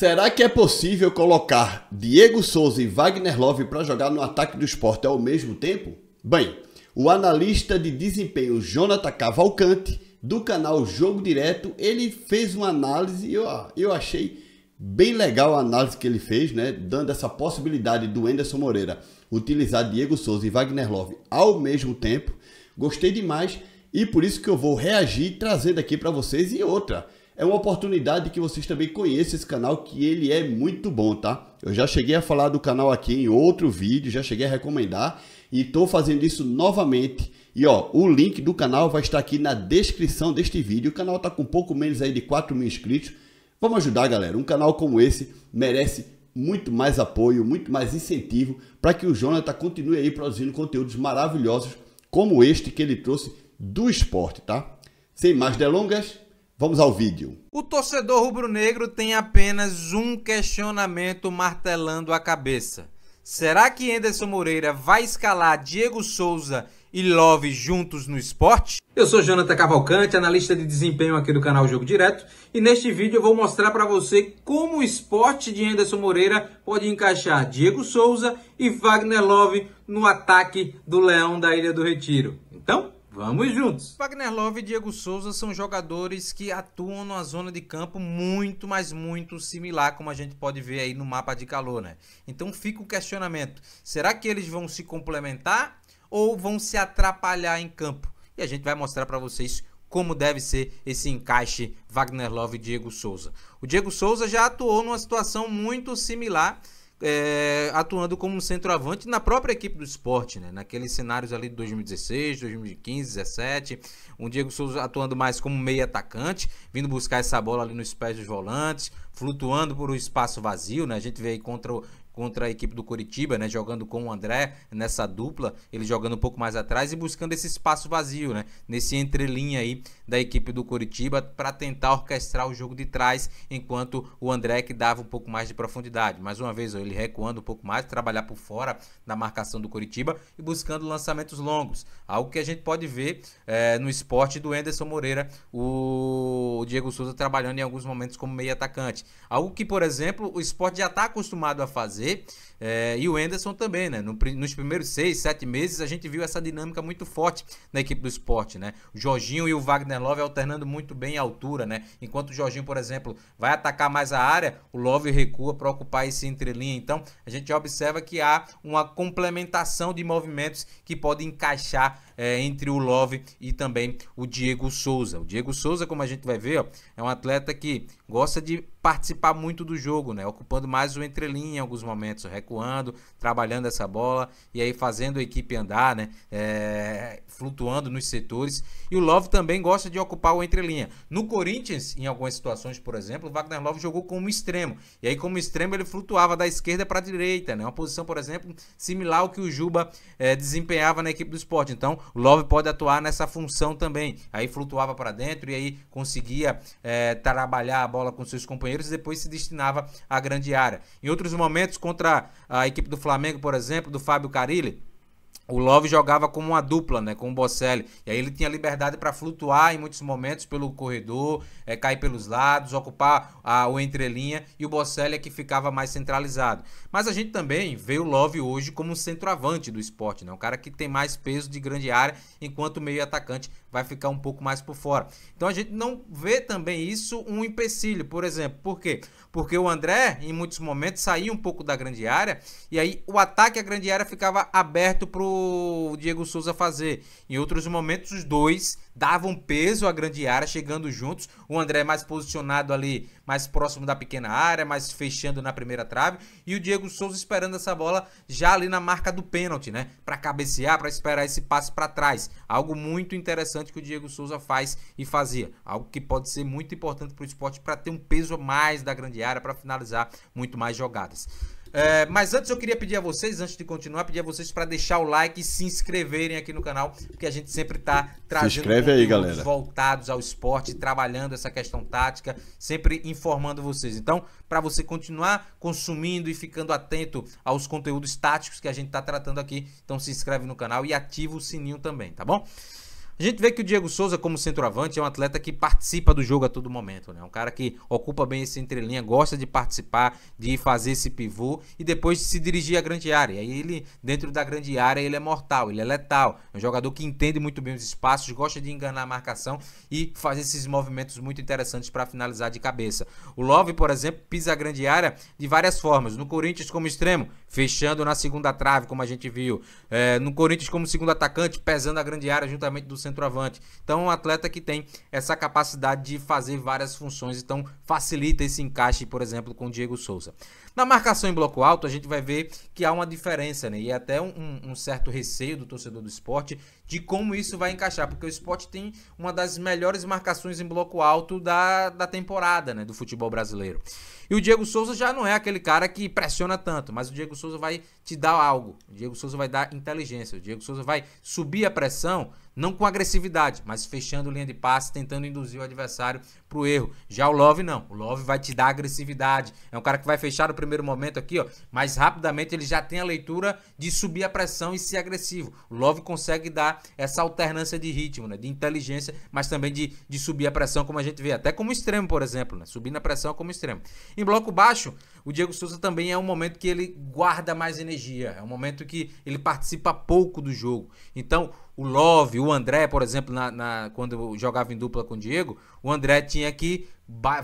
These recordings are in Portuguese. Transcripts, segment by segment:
Será que é possível colocar Diego Souza e Wagner Love para jogar no ataque do esporte ao mesmo tempo? Bem, o analista de desempenho Jonathan Cavalcante, do canal Jogo Direto, ele fez uma análise e eu, ah, eu achei bem legal a análise que ele fez, né? Dando essa possibilidade do Enderson Moreira utilizar Diego Souza e Wagner Love ao mesmo tempo. Gostei demais e por isso que eu vou reagir trazendo aqui para vocês e outra é uma oportunidade que vocês também conheçam esse canal, que ele é muito bom, tá? Eu já cheguei a falar do canal aqui em outro vídeo, já cheguei a recomendar e estou fazendo isso novamente. E ó, o link do canal vai estar aqui na descrição deste vídeo. O canal está com pouco menos aí de 4 mil inscritos. Vamos ajudar, galera. Um canal como esse merece muito mais apoio, muito mais incentivo para que o Jonathan continue aí produzindo conteúdos maravilhosos como este que ele trouxe do esporte, tá? Sem mais delongas, Vamos ao vídeo. O torcedor rubro-negro tem apenas um questionamento martelando a cabeça. Será que Anderson Moreira vai escalar Diego Souza e Love juntos no esporte? Eu sou Jonathan Cavalcante, analista de desempenho aqui do canal Jogo Direto, e neste vídeo eu vou mostrar para você como o esporte de Anderson Moreira pode encaixar Diego Souza e Wagner Love no ataque do Leão da Ilha do Retiro. Então, Vamos juntos. Wagner Love e Diego Souza são jogadores que atuam numa zona de campo muito, mas muito similar, como a gente pode ver aí no mapa de calor, né? Então fica o questionamento: será que eles vão se complementar ou vão se atrapalhar em campo? E a gente vai mostrar para vocês como deve ser esse encaixe Wagner Love e Diego Souza. O Diego Souza já atuou numa situação muito similar é, atuando como centroavante na própria equipe do esporte, né? Naqueles cenários ali de 2016, 2015, 2017, um Diego Souza atuando mais como meio atacante, vindo buscar essa bola ali nos pés dos volantes, flutuando por um espaço vazio, né? A gente vê aí contra o contra a equipe do Coritiba, né, jogando com o André nessa dupla, ele jogando um pouco mais atrás e buscando esse espaço vazio, né, nesse entrelinha aí da equipe do Coritiba para tentar orquestrar o jogo de trás, enquanto o André que dava um pouco mais de profundidade. Mais uma vez, ele recuando um pouco mais, trabalhar por fora na marcação do Coritiba e buscando lançamentos longos, algo que a gente pode ver é, no esporte do Enderson Moreira, o Diego Souza trabalhando em alguns momentos como meio atacante, algo que, por exemplo, o esporte já está acostumado a fazer fazer. É, e o Enderson também, né? No, nos primeiros seis, sete meses, a gente viu essa dinâmica muito forte na equipe do esporte, né? O Jorginho e o Wagner Love alternando muito bem a altura, né? Enquanto o Jorginho, por exemplo, vai atacar mais a área, o Love recua para ocupar esse entrelinha. Então, a gente observa que há uma complementação de movimentos que pode encaixar é, entre o Love e também o Diego Souza. O Diego Souza, como a gente vai ver, ó, é um atleta que gosta de participar muito do jogo, né? Ocupando mais o entrelinha em alguns momentos, recuando, trabalhando essa bola e aí fazendo a equipe andar, né? É, flutuando nos setores. E o Love também gosta de ocupar o entrelinha. No Corinthians, em algumas situações, por exemplo, o Wagner Love jogou como extremo. E aí, como extremo, ele flutuava da esquerda para a direita, né? Uma posição, por exemplo, similar ao que o Juba é, desempenhava na equipe do esporte. Então, o Love pode atuar nessa função também. Aí flutuava para dentro e aí conseguia é, trabalhar a bola com seus companheiros companheiros e depois se destinava à grande área. Em outros momentos, contra a equipe do Flamengo, por exemplo, do Fábio Carilli, o Love jogava como uma dupla, né, com o Bocelli. E aí ele tinha liberdade para flutuar em muitos momentos pelo corredor, é, cair pelos lados, ocupar a, o entrelinha. E o Bocelli é que ficava mais centralizado. Mas a gente também vê o Love hoje como um centroavante do esporte, né? Um cara que tem mais peso de grande área, enquanto o meio atacante vai ficar um pouco mais por fora. Então a gente não vê também isso um empecilho, por exemplo. Por quê? Porque o André, em muitos momentos, saía um pouco da grande área. E aí o ataque à grande área ficava aberto o o Diego Souza fazer. Em outros momentos, os dois davam peso à grande área, chegando juntos. O André é mais posicionado ali, mais próximo da pequena área, mais fechando na primeira trave. E o Diego Souza esperando essa bola já ali na marca do pênalti, né? Para cabecear, para esperar esse passe para trás. Algo muito interessante que o Diego Souza faz e fazia. Algo que pode ser muito importante para o esporte para ter um peso mais da grande área, para finalizar muito mais jogadas. É, mas antes eu queria pedir a vocês, antes de continuar, pedir a vocês para deixar o like e se inscreverem aqui no canal, porque a gente sempre está trazendo aí, galera. voltados ao esporte, trabalhando essa questão tática, sempre informando vocês. Então, para você continuar consumindo e ficando atento aos conteúdos táticos que a gente está tratando aqui, então se inscreve no canal e ativa o sininho também, tá bom? A gente vê que o Diego Souza, como centroavante, é um atleta que participa do jogo a todo momento, né? Um cara que ocupa bem esse entrelinha, gosta de participar, de fazer esse pivô e depois se dirigir à grande área. E ele, dentro da grande área, ele é mortal, ele é letal. É um jogador que entende muito bem os espaços, gosta de enganar a marcação e faz esses movimentos muito interessantes para finalizar de cabeça. O Love, por exemplo, pisa a grande área de várias formas. No Corinthians, como extremo, fechando na segunda trave, como a gente viu. É, no Corinthians, como segundo atacante, pesando a grande área juntamente do centro centroavante. Então, é um atleta que tem essa capacidade de fazer várias funções, então facilita esse encaixe, por exemplo, com o Diego Souza. Na marcação em bloco alto, a gente vai ver que há uma diferença, né? E é até um, um certo receio do torcedor do esporte de como isso vai encaixar, porque o esporte tem uma das melhores marcações em bloco alto da, da temporada, né? Do futebol brasileiro. E o Diego Souza já não é aquele cara que pressiona tanto, mas o Diego Souza vai te dar algo. O Diego Souza vai dar inteligência. O Diego Souza vai subir a pressão, não com agressividade, mas fechando linha de passe, tentando induzir o adversário pro erro. Já o Love não. O Love vai te dar agressividade. É um cara que vai fechar o primeiro momento aqui, ó, mas rapidamente ele já tem a leitura de subir a pressão e ser agressivo. O Love consegue dar essa alternância de ritmo, né, de inteligência, mas também de, de subir a pressão, como a gente vê, até como extremo, por exemplo, né, subindo a pressão é como extremo. Em bloco baixo, o Diego Souza também é um momento que ele guarda mais energia, é um momento que ele participa pouco do jogo. Então, o Love, o André, por exemplo, na, na quando jogava em dupla com o Diego, o André tinha que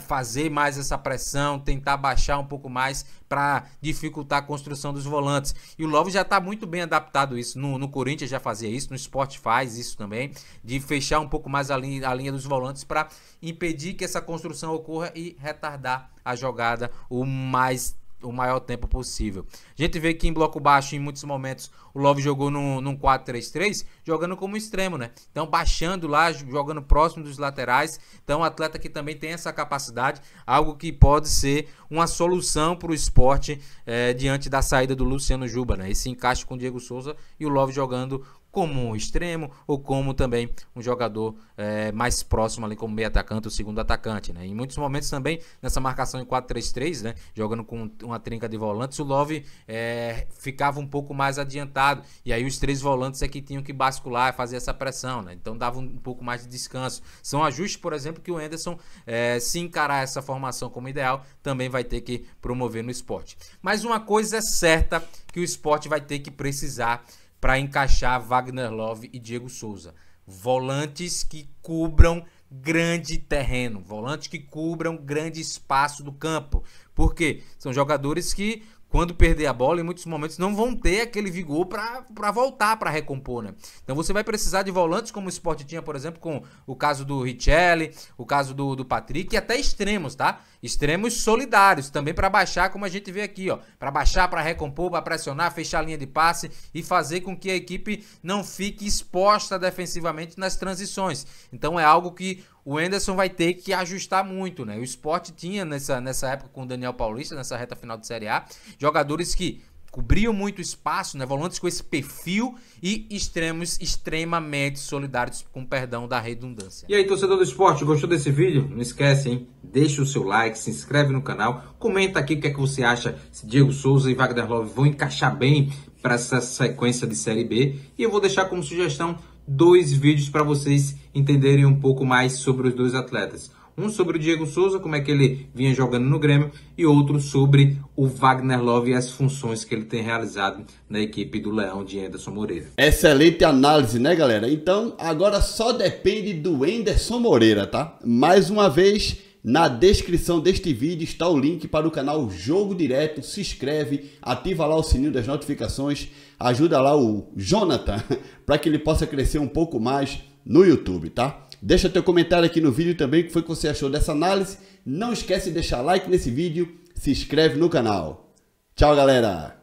fazer mais essa pressão, tentar baixar um pouco mais para dificultar a construção dos volantes. E o Love já está muito bem adaptado isso. No, no, Corinthians já fazia isso, no Sport faz isso também, de fechar um pouco mais a linha, a linha dos volantes para impedir que essa construção ocorra e retardar a jogada o mais o maior tempo possível. A gente vê que em bloco baixo, em muitos momentos, o Love jogou num, num 4-3-3, jogando como extremo, né? Então baixando lá, jogando próximo dos laterais. Então, atleta que também tem essa capacidade, algo que pode ser uma solução para o esporte é, diante da saída do Luciano Juba, né? Esse encaixe com o Diego Souza e o Love jogando como um extremo ou como também um jogador é, mais próximo ali como meio atacante ou segundo atacante, né? Em muitos momentos também nessa marcação em 4-3-3, né? Jogando com uma trinca de volantes, o Love é, ficava um pouco mais adiantado e aí os três volantes é que tinham que bascular e fazer essa pressão, né? Então dava um pouco mais de descanso. São ajustes, por exemplo, que o Anderson é, se encarar essa formação como ideal também vai ter que promover no esporte. Mas uma coisa é certa que o esporte vai ter que precisar para encaixar Wagner Love e Diego Souza. Volantes que cubram grande terreno, volantes que cubram grande espaço do campo. Porque são jogadores que quando perder a bola, em muitos momentos não vão ter aquele vigor para voltar, para recompor, né? Então você vai precisar de volantes como o Sport tinha, por exemplo, com o caso do Richelli, o caso do, do Patrick e até extremos, tá? Extremos solidários também para baixar, como a gente vê aqui, ó, para baixar, para recompor, para pressionar, fechar a linha de passe e fazer com que a equipe não fique exposta defensivamente nas transições. Então é algo que o Enderson vai ter que ajustar muito, né? O esporte tinha nessa, nessa época com o Daniel Paulista, nessa reta final de Série A, jogadores que cobriam muito espaço, né? Volantes com esse perfil e extremos extremamente solidários, com perdão da redundância. E aí, torcedor do esporte, gostou desse vídeo? Não esquece, hein? Deixa o seu like, se inscreve no canal, comenta aqui o que é que você acha se Diego Souza e Wagner Love vão encaixar bem para essa sequência de Série B. E eu vou deixar como sugestão dois vídeos para vocês entenderem um pouco mais sobre os dois atletas. Um sobre o Diego Souza, como é que ele vinha jogando no Grêmio, e outro sobre o Wagner Love e as funções que ele tem realizado na equipe do Leão de Anderson Moreira. Excelente análise, né, galera? Então, agora só depende do Anderson Moreira, tá? Mais uma vez, na descrição deste vídeo está o link para o canal Jogo Direto. Se inscreve, ativa lá o sininho das notificações, ajuda lá o Jonathan para que ele possa crescer um pouco mais no YouTube, tá? Deixa teu comentário aqui no vídeo também, o que foi que você achou dessa análise. Não esquece de deixar like nesse vídeo, se inscreve no canal. Tchau, galera!